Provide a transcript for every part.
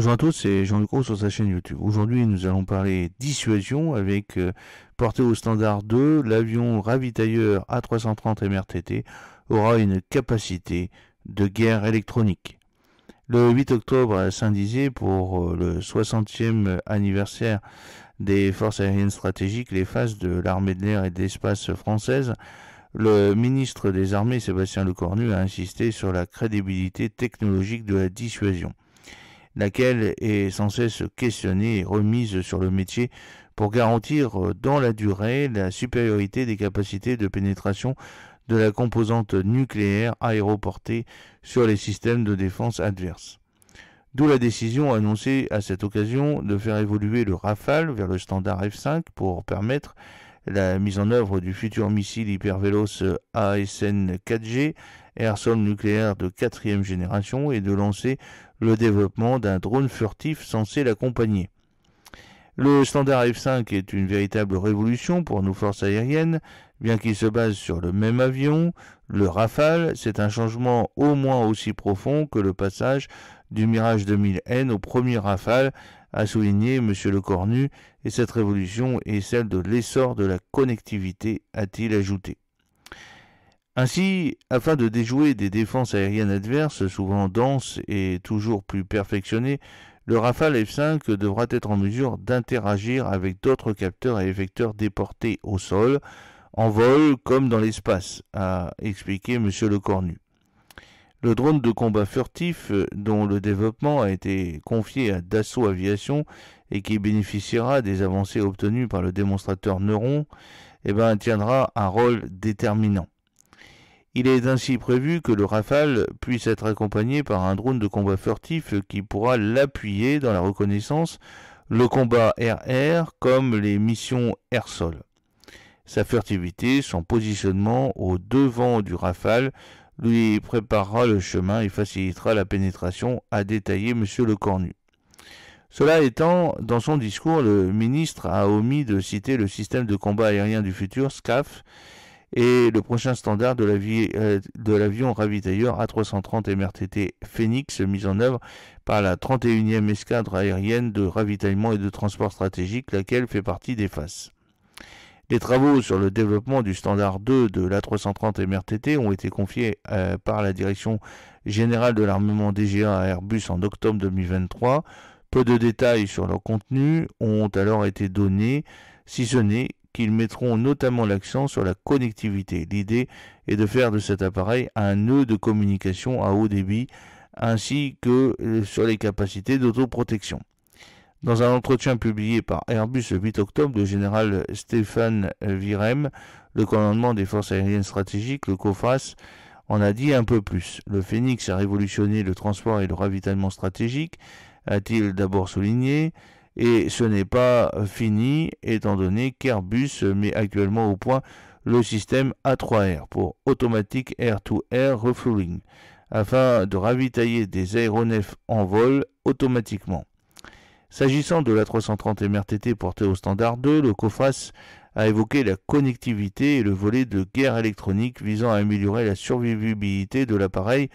Bonjour à tous, c'est Jean-Luc sur sa chaîne YouTube. Aujourd'hui, nous allons parler dissuasion avec euh, portée porté au standard 2, l'avion ravitailleur A330 MRTT aura une capacité de guerre électronique. Le 8 octobre à Saint-Dizier, pour euh, le 60e anniversaire des forces aériennes stratégiques, les phases de l'armée de l'air et de l'espace française, le ministre des Armées, Sébastien Lecornu, a insisté sur la crédibilité technologique de la dissuasion laquelle est sans cesse questionnée et remise sur le métier pour garantir euh, dans la durée la supériorité des capacités de pénétration de la composante nucléaire aéroportée sur les systèmes de défense adverses. D'où la décision annoncée à cette occasion de faire évoluer le Rafale vers le standard F5 pour permettre la mise en œuvre du futur missile hypervéloce ASN-4G, air nucléaire de quatrième génération, et de lancer le développement d'un drone furtif censé l'accompagner. Le standard F5 est une véritable révolution pour nos forces aériennes, bien qu'il se base sur le même avion, le Rafale, c'est un changement au moins aussi profond que le passage du Mirage 2000N au premier Rafale, a souligné M. Le Cornu, et cette révolution est celle de l'essor de la connectivité, a-t-il ajouté. Ainsi, afin de déjouer des défenses aériennes adverses, souvent denses et toujours plus perfectionnées, le Rafale F5 devra être en mesure d'interagir avec d'autres capteurs et effecteurs déportés au sol, en vol comme dans l'espace, a expliqué M. Lecornu. Le drone de combat furtif, euh, dont le développement a été confié à Dassault Aviation et qui bénéficiera des avancées obtenues par le démonstrateur Neuron, eh ben, tiendra un rôle déterminant. Il est ainsi prévu que le Rafale puisse être accompagné par un drone de combat furtif qui pourra l'appuyer dans la reconnaissance, le combat air-air comme les missions air-sol. Sa furtivité, son positionnement au devant du Rafale lui préparera le chemin et facilitera la pénétration, a détaillé M. Lecornu. Cela étant, dans son discours, le ministre a omis de citer le système de combat aérien du futur, SCAF, et le prochain standard de euh, l'avion ravitailleur A330 MRTT Phoenix mis en œuvre par la 31e escadre aérienne de ravitaillement et de transport stratégique, laquelle fait partie des FAS. Les travaux sur le développement du standard 2 de l'A330 MRTT ont été confiés euh, par la Direction générale de l'armement DGA à Airbus en octobre 2023. Peu de détails sur leur contenu ont alors été donnés, si ce n'est qu'ils mettront notamment l'accent sur la connectivité. L'idée est de faire de cet appareil un nœud de communication à haut débit ainsi que euh, sur les capacités d'autoprotection. Dans un entretien publié par Airbus le 8 octobre, le général Stéphane Virem, le commandement des forces aériennes stratégiques, le COFAS, en a dit un peu plus. Le Phoenix a révolutionné le transport et le ravitaillement stratégique, a-t-il d'abord souligné et ce n'est pas fini étant donné qu'Airbus met actuellement au point le système A3R pour Automatic Air-to-Air Refueling afin de ravitailler des aéronefs en vol automatiquement. S'agissant de la 330 MRTT portée au standard 2, le COFAS a évoqué la connectivité et le volet de guerre électronique visant à améliorer la survivabilité de l'appareil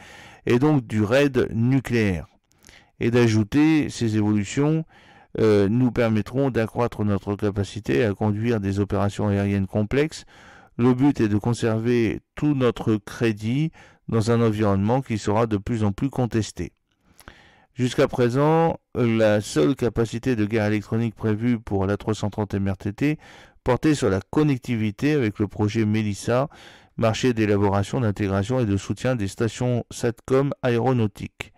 et donc du raid nucléaire, et d'ajouter ces évolutions euh, nous permettront d'accroître notre capacité à conduire des opérations aériennes complexes. Le but est de conserver tout notre crédit dans un environnement qui sera de plus en plus contesté. Jusqu'à présent, la seule capacité de guerre électronique prévue pour la 330 MRTT portait sur la connectivité avec le projet Melissa, marché d'élaboration, d'intégration et de soutien des stations SATCOM aéronautiques.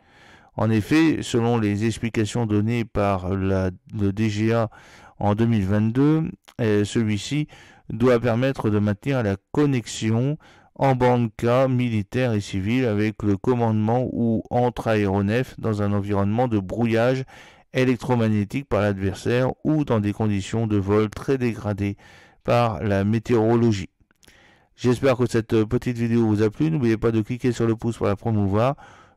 En effet, selon les explications données par le DGA en 2022, euh, celui-ci doit permettre de maintenir la connexion en bande K militaire et civile avec le commandement ou entre aéronefs dans un environnement de brouillage électromagnétique par l'adversaire ou dans des conditions de vol très dégradées par la météorologie. J'espère que cette petite vidéo vous a plu. N'oubliez pas de cliquer sur le pouce pour la promouvoir